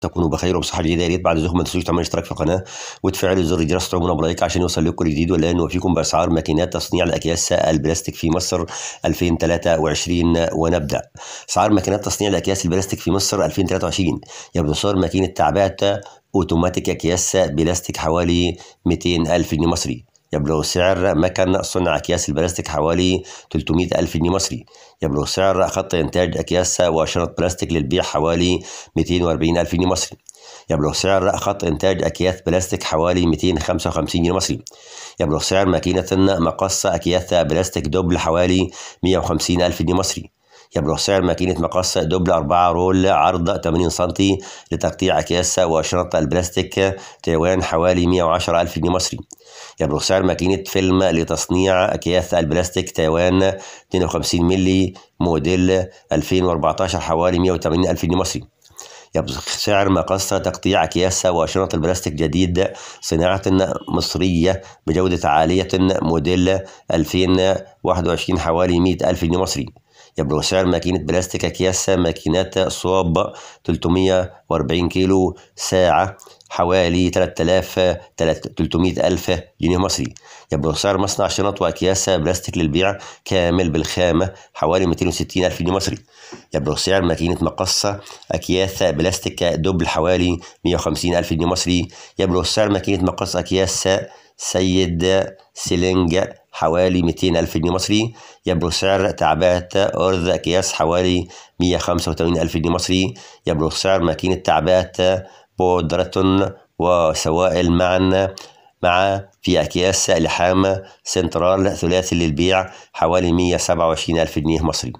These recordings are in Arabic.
تكونوا بخير وبصحة جيدة يا ريت بعد ذلك ما تنسوش تعملوا اشتراك في القناة وتفعلوا زر الجرس تعملوا بلايك عشان يوصل لكم الجديد ولا نوفيكم بأسعار ماكينات تصنيع الأكياس البلاستيك في مصر 2023 ونبدأ أسعار ماكينات تصنيع الأكياس البلاستيك في مصر 2023 يبدو صار ماكينة تعبئة اوتوماتيك اكياس بلاستيك حوالي 200 الف جنيه مصري يبلغ سعر مكن صنع أكياس البلاستيك حوالي 300 ألف جنيه مصري يبلغ سعر خط إنتاج أكياس وأشرطة بلاستيك للبيع حوالي 240 ألف جنيه مصري يبلغ سعر خط إنتاج أكياس بلاستيك حوالي 255 جنيه مصري يبلغ سعر ماكينة مقص أكياس بلاستيك دوبل حوالي 150 ألف جنيه مصري يبلغ سعر ماكينة مقص دبل 4 رول عرض 80 سم لتقطيع أكياس وشنط البلاستيك تايوان حوالي 110 ألف جنيه مصري يبلغ سعر ماكينة فيلم لتصنيع أكياس البلاستيك تايوان 52 ملي موديل 2014 حوالي 180 ألف جنيه مصري يبلغ سعر مقص تقطيع أكياس وشنط البلاستيك جديد صناعة مصرية بجودة عالية موديل 2021 حوالي 100 ألف جنيه مصري يبلغ سعر ماكينة بلاستيك أكياس ماكينات صواب 340 كيلو ساعة حوالي 3300 ألف جنيه مصري يبلغ سعر مصنع شنط وأكياس بلاستيك للبيع كامل بالخامة حوالي 260 ألف جنيه مصري يبلغ سعر ماكينة مقصة أكياس بلاستيك دبل حوالي 150 ألف جنيه مصري يبلغ سعر ماكينة مقص أكياس سيد سيلينج حوالي 200 ألف جنيه مصري يبلغ سعر تعبئة أرز أكياس حوالي 185 ألف جنيه مصري يبلغ سعر ماكينة تعبئة بودرة وسوائل معا مع في أكياس لحام سنترال ثلاثي للبيع حوالي 127 ألف جنيه مصري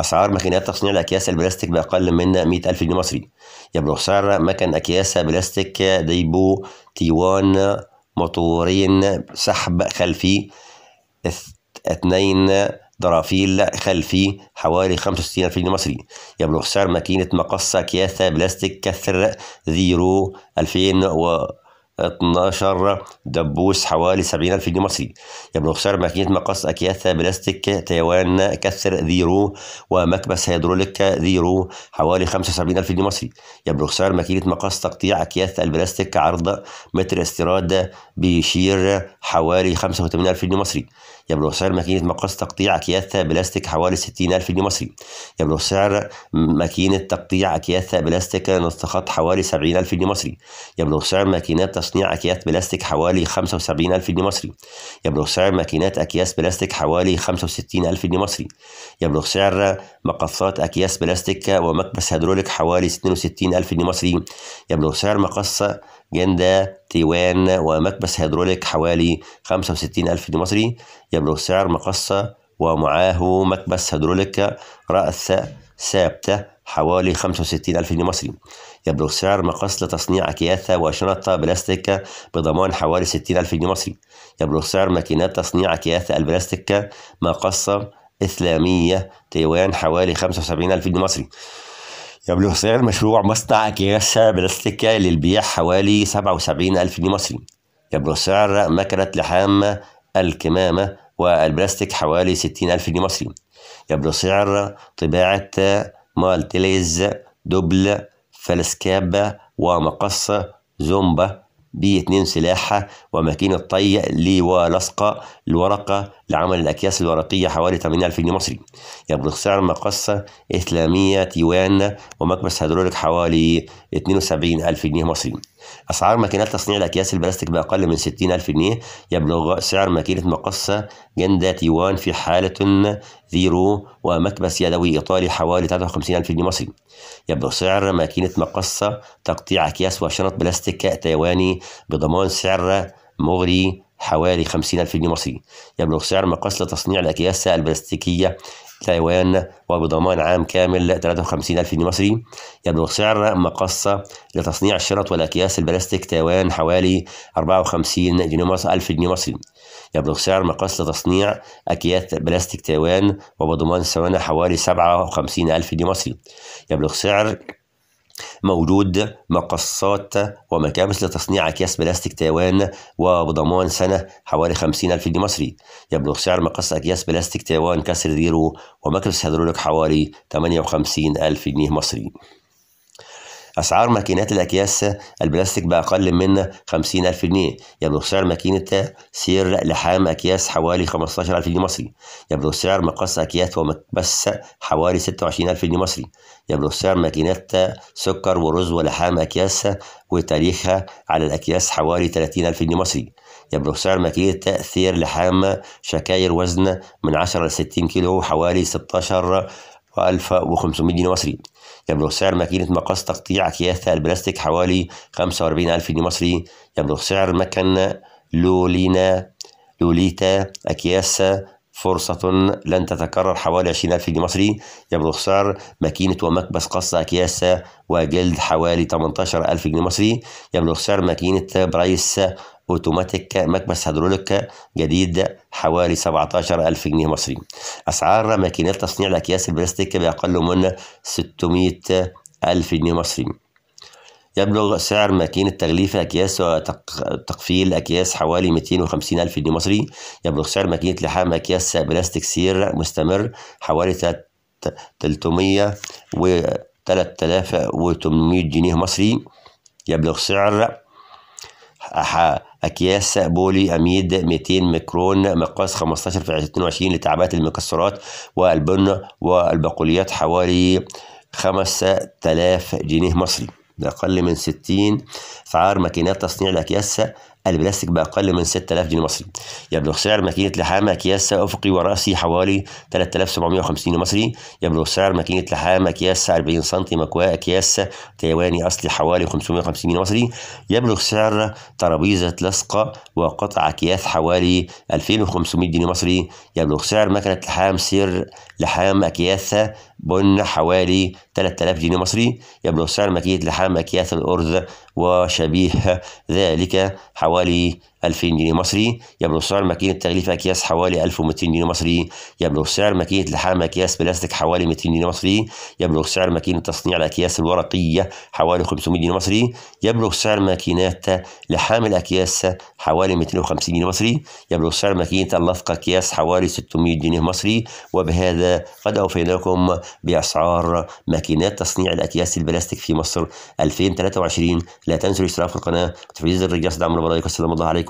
أسعار ماكينات تصنيع الأكياس البلاستيك بأقل من 100 ألف جنيه مصري يبلغ سعر مكن أكياس بلاستيك ديبو تيوان مطورين سحب خلفي اثنين درافيل خلفي حوالي 65 ألف جنيه مصري يبلغ سعر ماكينة مقص أكياس بلاستيك كثر زيرو 2000 و 12 دبوس حوالي 70 ألف جنيه مصري يبلغ سعر ماكينة مقص أكياس بلاستيك تيوان كسر ذيرو ومكبس هيدروليك ذيرو حوالي 75 ألف جنيه مصري يبلغ سعر ماكينة مقص تقطيع أكياس البلاستيك عرض متر استيراد بيشير حوالي 85 ألف جنيه مصري يبلغ سعر ماكينة مقص تقطيع أكياس بلاستيك حوالي 60 ألف جنيه مصري يبلغ سعر ماكينة تقطيع أكياس بلاستيك نص خط حوالي 70 ألف جنيه مصري يبلغ سعر ماكينات تصنيع أكياس بلاستيك حوالي 75 ألف جنيه مصري يبلغ سعر ماكينات أكياس بلاستيك حوالي 65 ألف جنيه مصري يبلغ سعر مقصات أكياس بلاستيك ومكبس هيدروليك حوالي 62 ألف جنيه مصري يبلغ سعر مقص جندا تيوان ومكبس هيدروليك حوالي 65 ألف جنيه مصري يبلغ سعر مقص ومعاه مكبس هيدروليك رأس ثابتة حوالي 65 ألف جنيه مصري يبلغ سعر مقص لتصنيع أكياس وأشنطة بلاستيك بضمان حوالي 60 ألف جنيه مصري يبلغ سعر ماكينات تصنيع أكياس البلاستيك مقصة إسلامية تايوان حوالي 75 ألف جنيه مصري يبلغ سعر مشروع مصنع أكياس بلاستيك للبيع حوالي 77 ألف جنيه مصري يبلغ سعر مكنة لحام الكمامة والبلاستيك حوالي 60 ألف جنيه مصري يبلغ سعر طباعة مالتيليز دبل فلسكابة ومقصة زومبا بي اتنين سلاحة وماكينة طي لي ولصقة الورقة لعمل الأكياس الورقية حوالي ألف جنيه مصري يبلغ سعر مقصة إسلامية تيوان ومكبس هيدروليك حوالي 72000 جنيه مصري أسعار ماكينات تصنيع الأكياس البلاستيك بأقل من 60 ألف جنيه يبلغ سعر ماكينة مقصة جندا تيوان في حالة زيرو ومكبس يدوي إيطالي حوالي 53 ألف جنيه مصري يبلغ سعر ماكينة مقصة تقطيع أكياس وشنط بلاستيك تايواني بضمان سعر مغري حوالي 50 ألف جنيه مصري يبلغ سعر مقص لتصنيع الأكياس البلاستيكية تايوان وبضمان عام كامل 53 ألف جنيه مصري يبلغ سعر مقصة لتصنيع الشرط والأكياس البلاستيك تايوان حوالي 54 جنيه مصري ألف جنيه مصري يبلغ سعر مقص لتصنيع أكياس بلاستيك تايوان وبضمان سوانا حوالي 57 ألف جنيه مصري يبلغ سعر موجود مقصات ومكابس لتصنيع أكياس بلاستيك تايوان وبضمان سنة حوالي 50 ألف جنيه مصري يبلغ سعر مقص أكياس بلاستيك تايوان كسر زيرو ومكبس هيدروليك حوالي 58 ألف جنيه مصري أسعار ماكينات الأكياس البلاستيك بأقل من 50 ألف جنيه يبلغ يعني سعر ماكينة سير لحام أكياس حوالي 15 ألف جنيه مصري يبلغ يعني سعر مقص أكياس ومكبس حوالي 26 ألف جنيه مصري يبلغ يعني سعر ماكينات سكر ورز ولحام أكياس وتاريخها على الأكياس حوالي 30 ألف جنيه مصري يبلغ سعر ماكينة تأثير لحام شكاير وزن من 10 لستين 60 كيلو حوالي 16 وخمسمائة جنيه مصري يبلغ سعر ماكينة مقص تقطيع أكياس البلاستيك حوالي 45 ألف جنيه مصري يبلغ سعر مكن لولينا لوليتا أكياس فرصة لن تتكرر حوالي 20 ألف جنيه مصري يبلغ سعر ماكينة ومكبس قص أكياس وجلد حوالي 18 ألف جنيه مصري يبلغ سعر ماكينة برايس أوتوماتيك مكبس هيدروليك جديد حوالي 17000 جنيه مصري أسعار ماكينات تصنيع الأكياس البلاستيك بأقل من 600000 جنيه مصري يبلغ سعر ماكينة تغليف أكياس وتقفيل أكياس حوالي 250 ألف جنيه مصري يبلغ سعر ماكينة لحام أكياس بلاستيك سير مستمر حوالي 300 و 3800 جنيه مصري يبلغ سعر اكياس بولي اميد 200 ميكرون مقاس 15 في 22 لتعبئه المكسرات والبن والبقوليات حوالي 5000 جنيه مصري أقل من 60 أسعار ماكينات تصنيع الأكياس البلاستيك بأقل من 6000 جنيه مصري يبلغ سعر ماكينة لحام أكياس أفقي ورأسي حوالي 3750 مصري يبلغ سعر ماكينة لحام أكياس 40 سم مكواة أكياس تايواني أصلي حوالي 550 مصري يبلغ سعر ترابيزة لصقة وقطع أكياس حوالي 2500 جنيه مصري يبلغ سعر مكنة لحام سير لحام أكياس بن حوالي 3000 جنيه مصري يبلغ سعر ماكينة لحام أكياس الأرز وشبيه ذلك حوالي الحوالي 2000 جنيه مصري يبلغ سعر ماكينة تغليف أكياس حوالي 1200 جنيه مصري يبلغ سعر ماكينة لحام أكياس بلاستيك حوالي 200 جنيه مصري يبلغ سعر ماكينة تصنيع الأكياس الورقية حوالي 500 جنيه مصري يبلغ سعر ماكينات لحام الأكياس حوالي 250 جنيه مصري يبلغ سعر ماكينة اللصق أكياس حوالي 600 جنيه مصري وبهذا قد أوفيناكم بأسعار ماكينات تصنيع الأكياس البلاستيك في مصر 2023 لا تنسوا الاشتراك في القناة وتفعيل زر الجرس دعم المباراة والسلام الله عليكم